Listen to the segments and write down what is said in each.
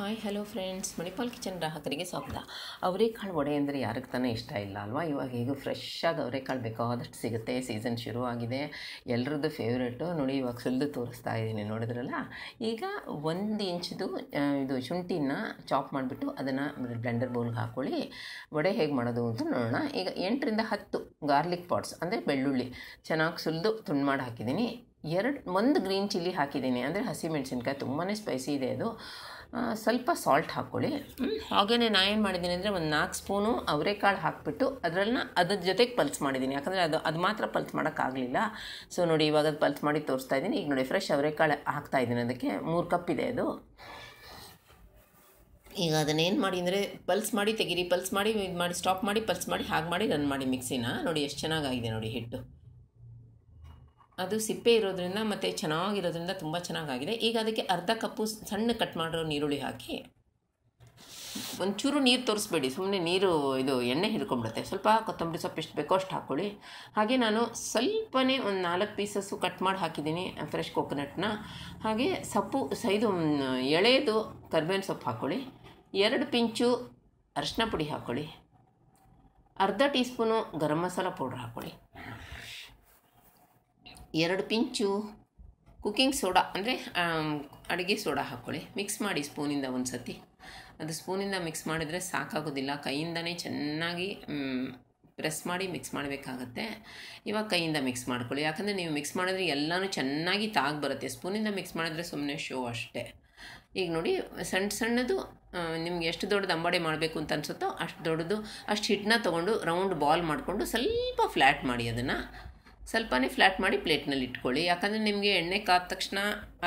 hi hello friends Manipal kitchen ಗ್ರಾಹಕರಿಗೆ ಸ್ವಾಗತ ಅವರೇಕಾಳು ವಡೆ ಅಂದರೆ ಯಾರಿಗೆ ತಾನೇ ಇಷ್ಟ ಇಲ್ಲ ಅಲ್ವಾ ಇವಾಗ ಈಗ ಫ್ರೆಶ್ ಆಗಿ ಅವರೇಕಾಳು ಬೇಕಾದಷ್ಟು ಸಿಗುತ್ತೆ ಸೀಸನ್ ಶುರುವಾಗಿದೆ ಎಲ್ಲರದ್ದು ಫೇವ್ರೇಟು ನೋಡಿ ಇವಾಗ ಸುಲಿದು ತೋರಿಸ್ತಾ ಇದ್ದೀನಿ ನೋಡಿದ್ರಲ್ಲ ಈಗ ಒಂದು ಇಂಚ್ದು ಇದು ಶುಂಠಿನ ಚಾಪ್ ಮಾಡಿಬಿಟ್ಟು ಅದನ್ನು ಬ್ಲೆಂಡರ್ ಬೌಲ್ಗೆ ಹಾಕ್ಕೊಳ್ಳಿ ವಡೆ ಹೇಗೆ ಮಾಡೋದು ಅಂತ ನೋಡೋಣ ಈಗ ಎಂಟರಿಂದ ಹತ್ತು ಗಾರ್ಲಿಕ್ ಪಾಟ್ಸ್ ಅಂದರೆ ಬೆಳ್ಳುಳ್ಳಿ ಚೆನ್ನಾಗಿ ಸುಲಿದು ತುಂಡು ಮಾಡಿ ಹಾಕಿದ್ದೀನಿ ಎರಡು ಒಂದು ಗ್ರೀನ್ ಚಿಲ್ಲಿ ಹಾಕಿದ್ದೀನಿ ಅಂದರೆ ಹಸಿಮೆಣಸಿನ್ಕಾಯಿ ತುಂಬಾ ಸ್ಪೈಸಿ ಇದೆ ಅದು ಸ್ವಲ್ಪ ಸಾಲ್ಟ್ ಹಾಕ್ಕೊಳ್ಳಿ ಹಾಗೇ ನಾನು ಏನು ಮಾಡಿದ್ದೀನಿ ಅಂದರೆ ಒಂದು ನಾಲ್ಕು ಸ್ಪೂನು ಅವರೆಕಾಳು ಹಾಕಿಬಿಟ್ಟು ಅದರಲ್ಲಿ ಅದ್ರ ಜೊತೆಗೆ ಪಲ್ಸ್ ಮಾಡಿದ್ದೀನಿ ಯಾಕಂದರೆ ಅದು ಅದು ಮಾತ್ರ ಪಲ್ಸ್ ಮಾಡೋಕ್ಕಾಗಲಿಲ್ಲ ಸೊ ನೋಡಿ ಇವಾಗ ಅದು ಪಲ್ಸ್ ಮಾಡಿ ತೋರಿಸ್ತಾ ಇದ್ದೀನಿ ಈಗ ನೋಡಿ ಫ್ರೆಶ್ ಅವರೆಕಾಳು ಹಾಕ್ತಾ ಇದ್ದೀನಿ ಅದಕ್ಕೆ ಮೂರು ಕಪ್ ಇದೆ ಅದು ಈಗ ಅದನ್ನೇನು ಏನು ಮಾಡಿ ಅಂದರೆ ಪಲ್ಸ್ ಮಾಡಿ ತೆಗೀರಿ ಪಲ್ಸ್ ಮಾಡಿ ಇದು ಮಾಡಿ ಸ್ಟಾಪ್ ಮಾಡಿ ಪಲ್ಸ್ ಮಾಡಿ ಹಾಗೆ ಮಾಡಿ ರನ್ ಮಾಡಿ ಮಿಕ್ಸಿನ ನೋಡಿ ಎಷ್ಟು ಚೆನ್ನಾಗಾಗಿದೆ ನೋಡಿ ಹಿಟ್ಟು ಅದು ಸಿಪ್ಪೆ ಇರೋದ್ರಿಂದ ಮತ್ತು ಚೆನ್ನಾಗಿರೋದ್ರಿಂದ ತುಂಬ ಚೆನ್ನಾಗಾಗಿದೆ ಈಗ ಅದಕ್ಕೆ ಅರ್ಧ ಕಪ್ಪು ಸಣ್ಣ ಕಟ್ ಮಾಡಿರೋ ನೀರುಳ್ಳಿ ಹಾಕಿ ಒಂಚೂರು ನೀರು ತೋರಿಸ್ಬೇಡಿ ಸುಮ್ಮನೆ ನೀರು ಇದು ಎಣ್ಣೆ ಹಿಡ್ಕೊಂಡ್ಬಿಡುತ್ತೆ ಸ್ವಲ್ಪ ಕೊತ್ತಂಬರಿ ಸೊಪ್ಪು ಎಷ್ಟು ಬೇಕೋ ಅಷ್ಟು ಹಾಕ್ಕೊಳ್ಳಿ ಹಾಗೆ ನಾನು ಸ್ವಲ್ಪನೇ ಒಂದು ನಾಲ್ಕು ಪೀಸಸ್ಸು ಕಟ್ ಮಾಡಿ ಹಾಕಿದ್ದೀನಿ ಫ್ರೆಶ್ ಕೋಕೋನಟ್ನ ಹಾಗೆ ಸೊಪ್ಪು ಸೈದು ಎಳೆಯದು ಕರ್ಬೇವಿನ ಸೊಪ್ಪು ಹಾಕ್ಕೊಳ್ಳಿ ಎರಡು ಪಿಂಚು ಅರಶಿನ ಪುಡಿ ಹಾಕ್ಕೊಳ್ಳಿ ಅರ್ಧ tea spoon garam masala powder ಹಾಕ್ಕೊಳ್ಳಿ ಎರಡು ಪಿಂಚು ಕುಕ್ಕಿಂಗ್ ಸೋಡಾ ಅಂದರೆ ಅಡುಗೆ ಸೋಡಾ ಹಾಕ್ಕೊಳ್ಳಿ ಮಿಕ್ಸ್ ಮಾಡಿ ಸ್ಪೂನಿಂದ ಒಂದು ಸತಿ ಅದು ಸ್ಪೂನಿಂದ ಮಿಕ್ಸ್ ಮಾಡಿದರೆ ಸಾಕಾಗೋದಿಲ್ಲ ಕೈಯಿಂದನೇ ಚೆನ್ನಾಗಿ ಪ್ರೆಸ್ ಮಾಡಿ ಮಿಕ್ಸ್ ಮಾಡಬೇಕಾಗತ್ತೆ ಇವಾಗ ಕೈಯಿಂದ ಮಿಕ್ಸ್ ಮಾಡ್ಕೊಳ್ಳಿ ಯಾಕಂದರೆ ನೀವು ಮಿಕ್ಸ್ ಮಾಡಿದ್ರೆ ಎಲ್ಲನೂ ಚೆನ್ನಾಗಿ ತಾಗ್ಬರುತ್ತೆ ಬರುತ್ತೆ ಸ್ಪೂನಿಂದ ಮಿಕ್ಸ್ ಮಾಡಿದ್ರೆ ಸುಮ್ಮನೆ ಶೋ ಅಷ್ಟೇ ಈಗ ನೋಡಿ ಸಣ್ಣ ಸಣ್ಣದು ನಿಮ್ಗೆ ಎಷ್ಟು ದೊಡ್ಡದು ಅಂಬಾಡಿ ಮಾಡಬೇಕು ಅಂತ ಅನ್ಸುತ್ತೋ ಅಷ್ಟು ದೊಡ್ಡದು ಅಷ್ಟು ಹಿಟ್ಟನ್ನ ತೊಗೊಂಡು ರೌಂಡ್ ಬಾಲ್ ಮಾಡಿಕೊಂಡು ಸ್ವಲ್ಪ ಫ್ಲ್ಯಾಟ್ ಮಾಡಿ ಅದನ್ನು ಸ್ವಲ್ಪನೇ ಫ್ಲ್ಯಾಟ್ ಮಾಡಿ ಪ್ಲೇಟ್ನಲ್ಲಿ ಇಟ್ಕೊಳ್ಳಿ ಯಾಕಂದರೆ ನಿಮಗೆ ಎಣ್ಣೆ ಕಾದ ತಕ್ಷಣ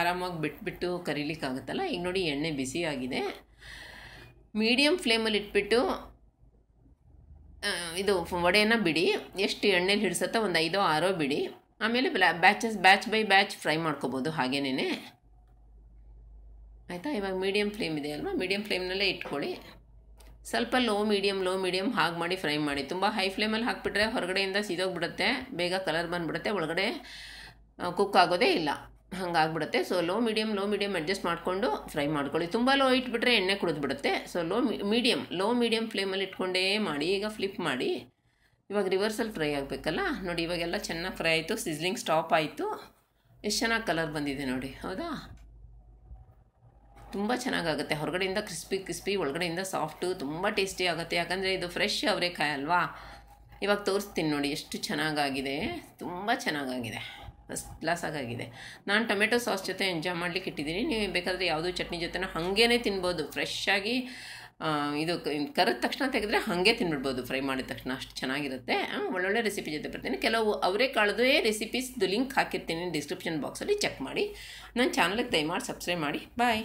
ಆರಾಮಾಗಿ ಬಿಟ್ಬಿಟ್ಟು ಕರೀಲಿಕ್ಕಾಗುತ್ತಲ್ಲ ಈಗ ನೋಡಿ ಎಣ್ಣೆ ಬಿಸಿಯಾಗಿದೆ ಮೀಡಿಯಮ್ ಫ್ಲೇಮಲ್ಲಿ ಇಟ್ಬಿಟ್ಟು ಇದು ವಡೆನ ಬಿಡಿ ಎಷ್ಟು ಎಣ್ಣೆಲಿ ಹಿಡಿಸತ್ತೋ ಒಂದು ಐದೋ ಆರೋ ಬಿಡಿ ಆಮೇಲೆ batches batch by batch fry ಮಾಡ್ಕೋಬೋದು ಹಾಗೇನೇ ಆಯಿತಾ ಇವಾಗ ಮೀಡಿಯಮ್ ಫ್ಲೇಮ್ ಇದೆ ಅಲ್ವಾ ಮೀಡಿಯಮ್ ಫ್ಲೇಮ್ನಲ್ಲೇ ಇಟ್ಕೊಳ್ಳಿ ಸ್ವಲ್ಪ ಲೋ ಮೀಡಿಯಂ ಲೋ ಮೀಡಿಯಮ್ ಹಾಗೆ ಮಾಡಿ ಫ್ರೈ ಮಾಡಿ ತುಂಬ ಹೈ ಫ್ಲೇಮಲ್ಲಿ ಹಾಕಿಬಿಟ್ರೆ ಹೊರಗಡೆಯಿಂದ ಸೀದೋಗಿಬಿಡುತ್ತೆ ಬೇಗ ಕಲರ್ ಬಂದುಬಿಡುತ್ತೆ ಒಳಗಡೆ ಕುಕ್ ಆಗೋದೇ ಇಲ್ಲ ಹಾಗಾಗ್ಬಿಡುತ್ತೆ so low medium low medium adjust ಮಾಡಿಕೊಂಡು ಫ್ರೈ ಮಾಡ್ಕೊಳ್ಳಿ ತುಂಬ ಲೋ ಇಟ್ಬಿಟ್ರೆ ಎಣ್ಣೆ ಕುಡಿದ್ಬಿಡುತ್ತೆ so low medium low medium ಫ್ಲೇಮಲ್ಲಿ ಇಟ್ಕೊಂಡೇ ಮಾಡಿ ಈಗ ಫ್ಲಿಪ್ ಮಾಡಿ ಇವಾಗ ರಿವರ್ಸಲ್ಲಿ ಫ್ರೈ ಆಗಬೇಕಲ್ಲ ನೋಡಿ ಇವಾಗೆಲ್ಲ ಚೆನ್ನಾಗಿ ಫ್ರೈ ಆಯಿತು ಸಿಸ್ಲಿಂಗ್ ಸ್ಟಾಪ್ ಆಯಿತು ಎಷ್ಟು ಚೆನ್ನಾಗಿ ಕಲರ್ ಬಂದಿದೆ ನೋಡಿ ಹೌದಾ ತುಂಬ ಚೆನ್ನಾಗಾಗುತ್ತೆ ಹೊರಗಡೆಯಿಂದ ಕ್ರಿಸ್ಪಿ ಕ್ರಿಸ್ಪಿ ಒಳಗಡೆಯಿಂದ ಸಾಫ್ಟು ತುಂಬ ಟೇಸ್ಟಿ ಆಗುತ್ತೆ ಯಾಕಂದರೆ ಇದು ಫ್ರೆಶ್ ಅವರೇಕಾಯಿ ಅಲ್ವಾ ಇವಾಗ ತೋರಿಸ್ತೀನಿ ನೋಡಿ ಎಷ್ಟು ಚೆನ್ನಾಗಾಗಿದೆ ತುಂಬ ಚೆನ್ನಾಗಾಗಿದೆ ಫಸ್ಟ್ ಆಗಾಗಿದೆ ನಾನು ಟೊಮೆಟೊ ಸಾಸ್ ಜೊತೆ ಎಂಜಾಯ್ ಮಾಡಲಿಕ್ಕೆ ಇಟ್ಟಿದ್ದೀನಿ ನೀವು ಬೇಕಾದರೆ ಯಾವುದೋ ಚಟ್ನಿ ಜೊತೆನೂ ಹಾಗೇ ತಿನ್ಬೋದು ಫ್ರೆಶ್ ಆಗಿ ಇದು ಕರೆದ ತಕ್ಷಣ ತೆಗೆದ್ರೆ ಹಾಗೆ ತಿನ್ಬಿಡ್ಬೋದು ಫ್ರೈ ಮಾಡಿದ ತಕ್ಷಣ ಅಷ್ಟು ಚೆನ್ನಾಗಿರುತ್ತೆ ಒಳ್ಳೊಳ್ಳೆ ರೆಸಿಪಿ ಜೊತೆ ಬರ್ತೀನಿ ಕೆಲವು ಅವರೇ ಕಾಳದೇ ರೆಸಿಪೀಸ್ದು ಲಿಂಕ್ ಹಾಕಿರ್ತೀನಿ ಡಿಸ್ಕ್ರಿಪ್ಷನ್ ಬಾಕ್ಸಲ್ಲಿ ಚೆಕ್ ಮಾಡಿ ನನ್ನ ಚಾನಲ್ಗೆ ದಯಮಾಡಿ ಸಬ್ಸ್ಕ್ರೈಬ್ ಮಾಡಿ ಬಾಯ್